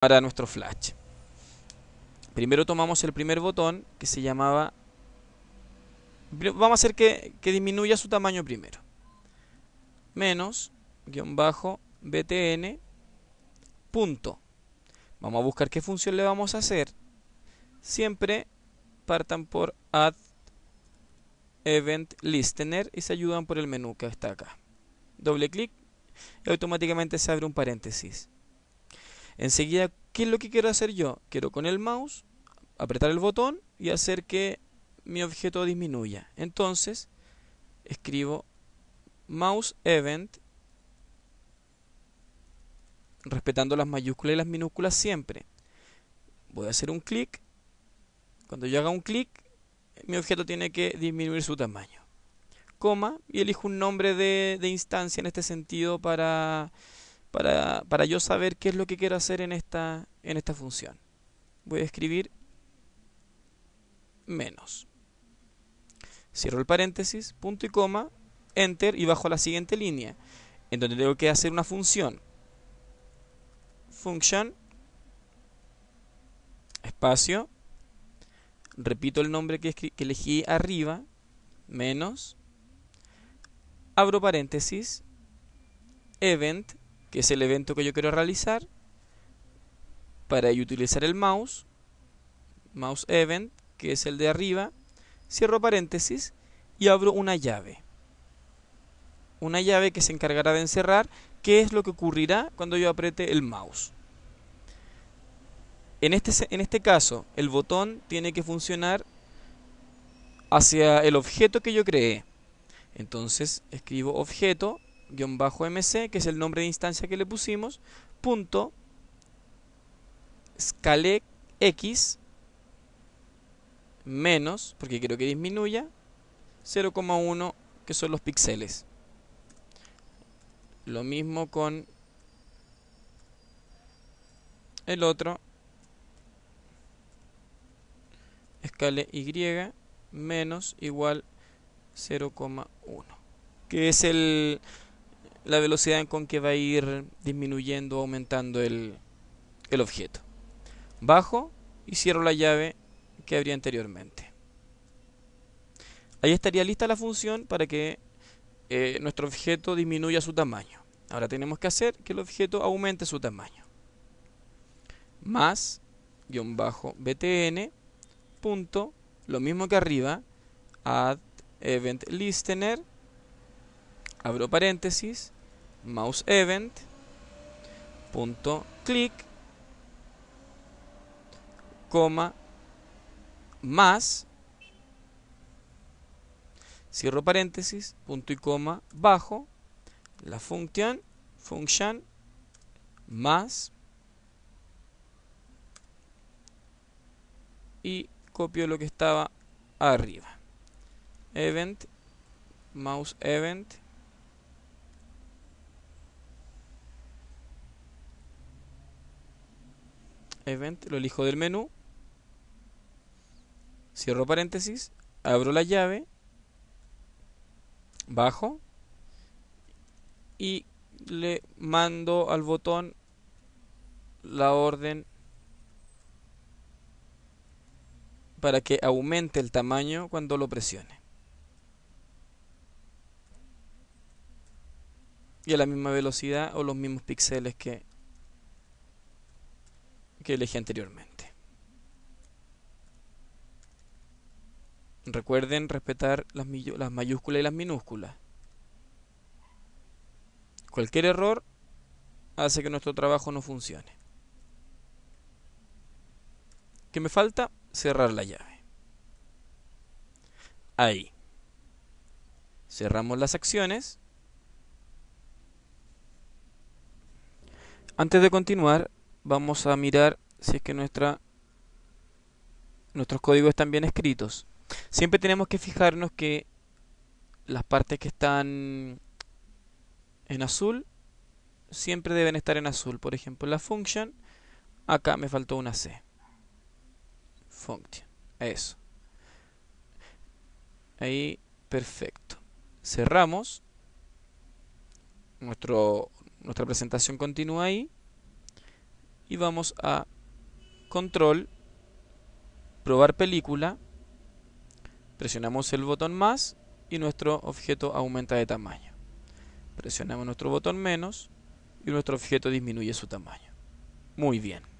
para nuestro flash. Primero tomamos el primer botón que se llamaba... Vamos a hacer que, disminuya su tamaño primero. Menos, guión bajo, btn, punto. Vamos a buscar qué función le vamos a hacer. Siempre partan por add event listener y se ayudan por el menú que está acá. Doble clic y automáticamente se abre un paréntesis. Enseguida, ¿qué es lo que quiero hacer yo? Quiero con el mouse apretar el botón y hacer que mi objeto disminuya. Entonces, escribo mouse event respetando las mayúsculas y las minúsculas siempre. Voy a hacer un clic. Cuando yo haga un clic, mi objeto tiene que disminuir su tamaño. Coma y elijo un nombre de, de instancia en este sentido para para, yo saber qué es lo que quiero hacer en esta, en esta función. Voy a escribir menos. Cierro el paréntesis, punto y coma, enter y bajo la siguiente línea, en donde tengo que hacer una función. Function, espacio, repito el nombre que, que elegí arriba, menos, abro paréntesis, event, que es el evento que yo quiero realizar. Para ello utilizar el mouse, mouse event, que es el de arriba, cierro paréntesis y abro una llave. Una llave que se encargará de encerrar qué es lo que ocurrirá cuando yo apriete el mouse. En este, en este caso, el botón tiene que funcionar hacia el objeto que yo creé. Entonces escribo objeto mc que es el nombre de instancia que le pusimos, punto x menos, porque quiero que disminuya, 0,1 que son los píxeles. Lo mismo con el otro. Escale Y menos igual 0,1. Que es el la velocidad con que va a ir disminuyendo o aumentando el, objeto. Bajo y cierro la llave que abría anteriormente. Ahí estaría lista la función para que eh, nuestro objeto disminuya su tamaño. Ahora tenemos que hacer que el objeto aumente su tamaño. Más, guión bajo, btn, punto, lo mismo que arriba, add event listener, abro paréntesis, mouse event, punto click, coma, más, cierro paréntesis, punto y coma, bajo, la función, function, más, y copio lo que estaba arriba. Event, mouse event, event, lo elijo del menú, cierro paréntesis, abro la llave, bajo y le mando al botón la orden para que aumente el tamaño cuando lo presione. Y a la misma velocidad o los mismos píxeles que que elegí anteriormente. Recuerden respetar las, las mayúsculas y las minúsculas. Cualquier error hace que nuestro trabajo no funcione. que me falta? Cerrar la llave. Ahí. Cerramos las acciones. Antes de continuar, vamos a mirar si es que nuestra, nuestros códigos están bien escritos. Siempre tenemos que fijarnos que las partes que están en azul siempre deben estar en azul. Por ejemplo, la function, acá me faltó una C. Function, eso. Ahí, perfecto. Cerramos. Nuestro, nuestra presentación continúa ahí y vamos a control, probar película, presionamos el botón más y nuestro objeto aumenta de tamaño. Presionamos nuestro botón menos y nuestro objeto disminuye su tamaño. Muy bien.